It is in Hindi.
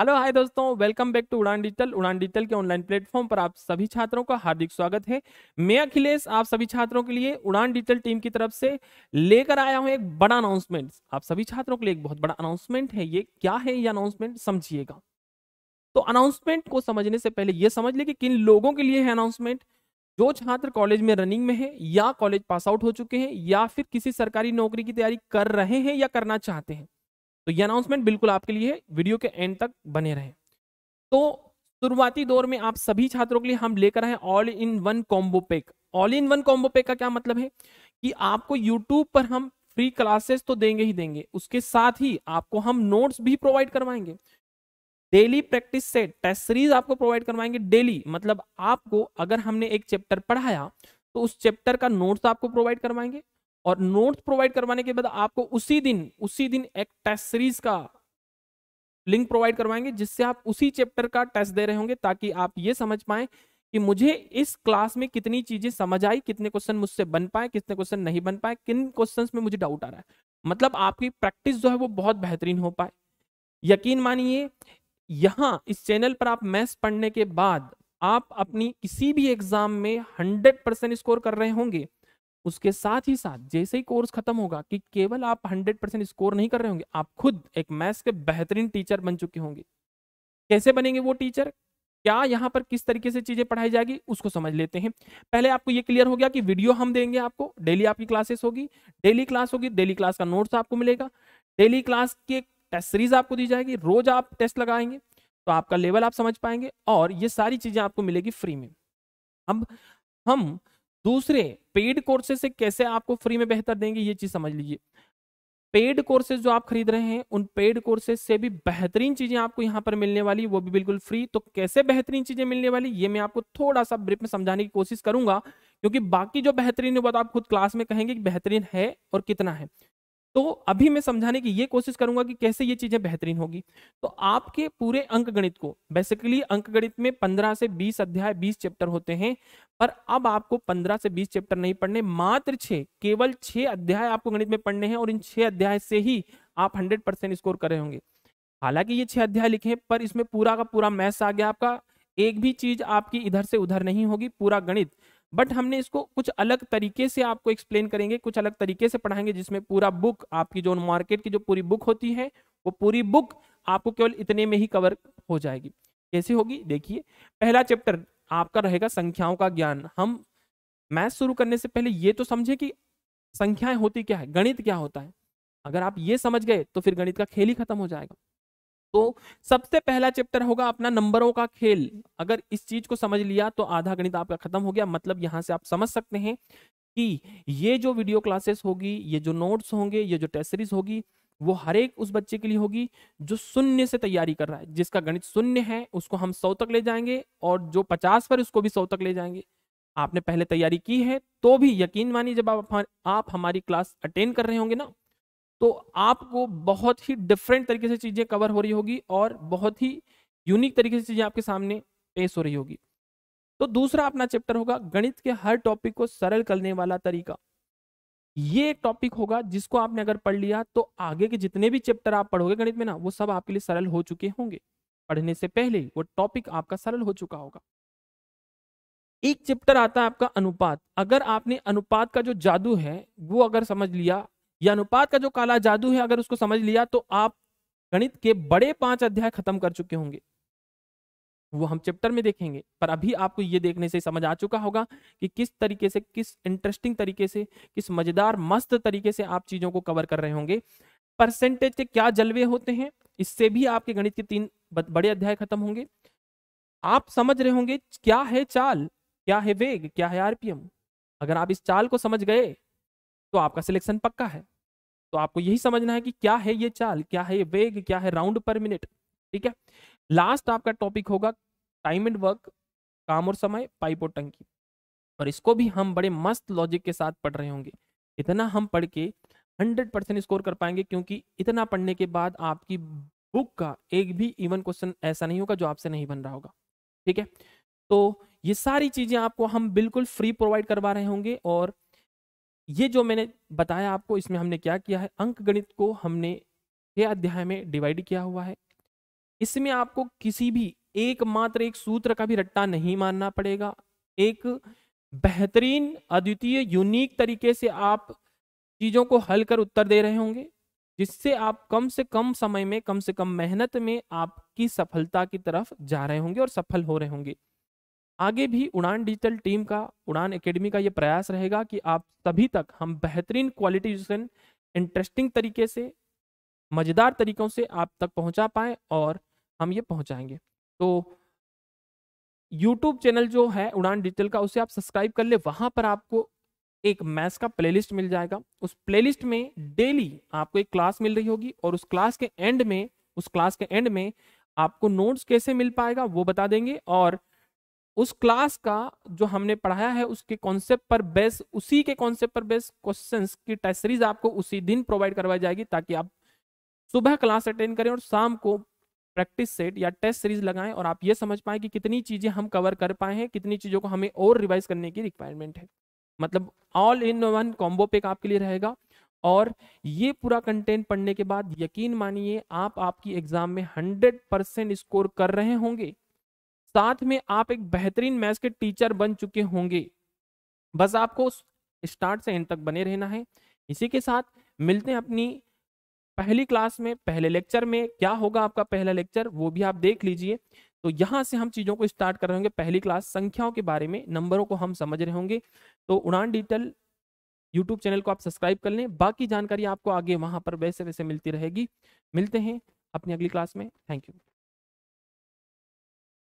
हेलो हाय दोस्तों welcome back to Udaan digital Udaan digital के ऑनलाइन प्लेटफॉर्म पर आप सभी छात्रों का हार्दिक स्वागत है मैं अखिलेश आप सभी छात्रों के लिए उड़ान डिजिटल टीम की तरफ से लेकर आया हूं एक बड़ा अनाउंसमेंट आप सभी छात्रों के लिए एक बहुत बड़ा अनाउंसमेंट है ये क्या है ये अनाउंसमेंट समझिएगा तो अनाउंसमेंट को समझने से पहले ये समझ लें कि किन लोगों के लिए है अनाउंसमेंट जो छात्र कॉलेज में रनिंग में है या कॉलेज पास आउट हो चुके हैं या फिर किसी सरकारी नौकरी की तैयारी कर रहे हैं या करना चाहते हैं तो ये अनाउंसमेंट बिल्कुल आपके लिए वीडियो के एंड तक बने रहे तो शुरुआती दौर में आप सभी छात्रों के लिए हम लेकर आए all in one combo pack all in one combo pack का क्या मतलब है कि आपको यूट्यूब पर हम फ्री क्लासेस तो देंगे ही देंगे उसके साथ ही आपको हम नोट्स भी प्रोवाइड करवाएंगे daily practice set test series आपको प्रोवाइड करवाएंगे डेली मतलब आपको अगर हमने एक चैप्टर पढ़ाया तो उस चैप्टर का नोट्स आपको प्रोवाइड करवाएंगे और नोट्स प्रोवाइड करवाने के बाद आपको उसी दिन उसी दिन एक टेस्ट सीरीज का लिंक प्रोवाइड करवाएंगे जिससे आप उसी चैप्टर का टेस्ट दे रहे होंगे ताकि आप ये समझ पाए कि मुझे इस क्लास में कितनी चीजें समझ आई कितने क्वेश्चन मुझसे बन पाए कितने क्वेश्चन नहीं बन पाए किन क्वेश्चन में मुझे डाउट आ रहा है मतलब आपकी प्रैक्टिस जो है वो बहुत बेहतरीन हो पाए यकीन मानिए यहाँ इस चैनल पर आप मैथ्स पढ़ने के बाद आप अपनी किसी भी एग्जाम में हंड्रेड परसेंट स्कोर कर रहे होंगे उसके साथ ही साथ जैसे ही कोर्स खत्म होगा कि केवल आप 100 परसेंट स्कोर नहीं कर रहे होंगे आप खुद एक मैथ्स के बेहतरीन टीचर बन चुके होंगे कैसे बनेंगे वो टीचर क्या यहाँ पर किस तरीके से चीजें पढ़ाई जाएगी उसको समझ लेते हैं पहले आपको ये क्लियर हो गया कि वीडियो हम देंगे आपको डेली आपकी क्लासेस होगी डेली क्लास होगी डेली क्लास का नोट्स आपको मिलेगा डेली क्लास की टेस्ट सीरीज आपको दी जाएगी रोज आप टेस्ट लगाएंगे तो आपका लेवल आप समझ पाएंगे और ये सारी चीजें आपको मिलेगी फ्री में अब हम दूसरे पेड कोर्सेज से कैसे आपको फ्री में बेहतर देंगे ये चीज समझ लीजिए पेड कोर्सेज जो आप खरीद रहे हैं उन पेड कोर्सेज से भी बेहतरीन चीजें आपको यहाँ पर मिलने वाली वो भी बिल्कुल फ्री तो कैसे बेहतरीन चीजें मिलने वाली ये मैं आपको थोड़ा सा ब्रिप में समझाने की कोशिश करूंगा क्योंकि बाकी जो बेहतरीन है वो तो आप खुद क्लास में कहेंगे कि बेहतरीन है और कितना है तो अभी मैं समझाने की ये कोशिश करूंगा कि कैसे ये चीजें बेहतरीन होगी तो आपके पूरे अंक गणित को बेसिकली अंक गणित में 15 से 20 अध्याय 20 चैप्टर होते हैं पर अब आपको 15 से 20 चैप्टर नहीं पढ़ने मात्र छः केवल छह अध्याय आपको गणित में पढ़ने हैं और इन छह अध्याय से ही आप हंड्रेड परसेंट स्कोर कर रहे होंगे हालांकि ये छह अध्याय लिखे पर इसमें पूरा का पूरा मैथ्स आ गया आपका एक भी चीज आपकी इधर से उधर नहीं होगी पूरा गणित बट हमने इसको कुछ अलग तरीके से आपको एक्सप्लेन करेंगे कुछ अलग तरीके से पढ़ाएंगे जिसमें पूरा बुक आपकी जो मार्केट की जो पूरी बुक होती है वो पूरी बुक आपको केवल इतने में ही कवर हो जाएगी कैसे होगी देखिए पहला चैप्टर आपका रहेगा संख्याओं का ज्ञान हम मैथ शुरू करने से पहले ये तो समझे कि संख्याएं होती क्या है गणित क्या होता है अगर आप ये समझ गए तो फिर गणित का खेल ही खत्म हो जाएगा तो सबसे पहला चैप्टर होगा अपना नंबरों का खेल अगर इस चीज को समझ लिया तो आधा गणित आपका खत्म हो गया मतलब यहां से आप समझ सकते हैं कि ये जो वीडियो क्लासेस होगी ये जो नोट्स होंगे ये जो टेस्ट सीरीज होगी वो हर एक उस बच्चे के लिए होगी जो शून्य से तैयारी कर रहा है जिसका गणित शून्य है उसको हम सौ तक ले जाएंगे और जो पचास पर उसको भी सौ तक ले जाएंगे आपने पहले तैयारी की है तो भी यकीन मानिए जब आप आप हमारी क्लास अटेंड कर रहे होंगे ना तो आपको बहुत ही डिफरेंट तरीके से चीज़ें कवर हो रही होगी और बहुत ही यूनिक तरीके से चीज़ें आपके सामने पेश हो रही होगी तो दूसरा अपना चैप्टर होगा गणित के हर टॉपिक को सरल करने वाला तरीका ये एक टॉपिक होगा जिसको आपने अगर पढ़ लिया तो आगे के जितने भी चैप्टर आप पढ़ोगे गणित में ना वो सब आपके लिए सरल हो चुके होंगे पढ़ने से पहले वो टॉपिक आपका सरल हो चुका होगा एक चैप्टर आता है आपका अनुपात अगर आपने अनुपात का जो जादू है वो अगर समझ लिया यह अनुपात का जो काला जादू है अगर उसको समझ लिया तो आप गणित के बड़े पांच अध्याय खत्म कर चुके होंगे वो हम चैप्टर में देखेंगे पर अभी आपको ये देखने से समझ आ चुका होगा कि किस तरीके से किस इंटरेस्टिंग तरीके से किस मजेदार मस्त तरीके से आप चीजों को कवर कर रहे होंगे परसेंटेज के क्या जलवे होते हैं इससे भी आपके गणित के तीन बड़े अध्याय खत्म होंगे आप समझ रहे होंगे क्या है चाल क्या है वेग क्या है आरपीएम अगर आप इस चाल को समझ गए तो आपका सिलेक्शन पक्का है तो आपको यही समझना है कि क्या है ये चाल क्या है ये वेग क्या है राउंड पर मिनट ठीक है लास्ट आपका टॉपिक होगा टाइम एंड वर्क काम और समय पाइप और टंकी और इसको भी हम बड़े मस्त लॉजिक के साथ पढ़ रहे होंगे इतना हम पढ़ के हंड्रेड परसेंट स्कोर कर पाएंगे क्योंकि इतना पढ़ने के बाद आपकी बुक का एक भी इवन क्वेश्चन ऐसा नहीं होगा जो आपसे नहीं बन रहा होगा ठीक है तो ये सारी चीज़ें आपको हम बिल्कुल फ्री प्रोवाइड करवा रहे होंगे और ये जो मैंने बताया आपको इसमें हमने क्या किया है अंक गणित को हमने ये अध्याय में डिवाइड किया हुआ है इसमें आपको किसी भी एकमात्र एक सूत्र का भी रट्टा नहीं मानना पड़ेगा एक बेहतरीन अद्वितीय यूनिक तरीके से आप चीज़ों को हल कर उत्तर दे रहे होंगे जिससे आप कम से कम समय में कम से कम मेहनत में आपकी सफलता की तरफ जा रहे होंगे और सफल हो रहे होंगे आगे भी उड़ान डिजिटल टीम का उड़ान एकेडमी का ये प्रयास रहेगा कि आप सभी तक हम बेहतरीन क्वालिटी इंटरेस्टिंग तरीके से मज़ेदार तरीक़ों से आप तक पहुंचा पाएँ और हम ये पहुंचाएंगे तो यूट्यूब चैनल जो है उड़ान डिजिटल का उसे आप सब्सक्राइब कर ले वहाँ पर आपको एक मैथ्स का प्लेलिस्ट मिल जाएगा उस प्लेलिस्ट में डेली आपको एक क्लास मिल रही होगी और उस क्लास के एंड में उस क्लास के एंड में आपको नोट्स कैसे मिल पाएगा वो बता देंगे और उस क्लास का जो हमने पढ़ाया है उसके कॉन्सेप्ट पर बेस उसी के कॉन्सेप्ट पर बेस क्वेश्चंस की टेस्ट सीरीज आपको उसी दिन प्रोवाइड करवाई जाएगी ताकि आप सुबह क्लास अटेंड करें और शाम को प्रैक्टिस सेट या टेस्ट सीरीज लगाएं और आप ये समझ पाएं कि कितनी चीज़ें हम कवर कर पाए हैं कितनी चीज़ों को हमें और रिवाइज करने की रिक्वायरमेंट है मतलब all in one combo pack आपके लिए रहेगा और ये पूरा कंटेंट पढ़ने के बाद यकीन मानिए आप आपकी एग्जाम में 100 परसेंट स्कोर कर रहे होंगे साथ में आप एक बेहतरीन मैथ्स के टीचर बन चुके होंगे बस आपको स्टार्ट से एंड तक बने रहना है इसी के साथ मिलते हैं अपनी पहली क्लास में पहले लेक्चर में क्या होगा आपका पहला लेक्चर वो भी आप देख लीजिए तो यहाँ से हम चीज़ों को स्टार्ट कर रहे होंगे पहली क्लास संख्याओं के बारे में नंबरों को हम समझ रहे होंगे तो उड़ान डिटेल यूट्यूब चैनल को आप सब्सक्राइब कर लें बाकी जानकारी आपको आगे वहाँ पर वैसे वैसे मिलती रहेगी मिलते हैं अपनी अगली क्लास में थैंक यू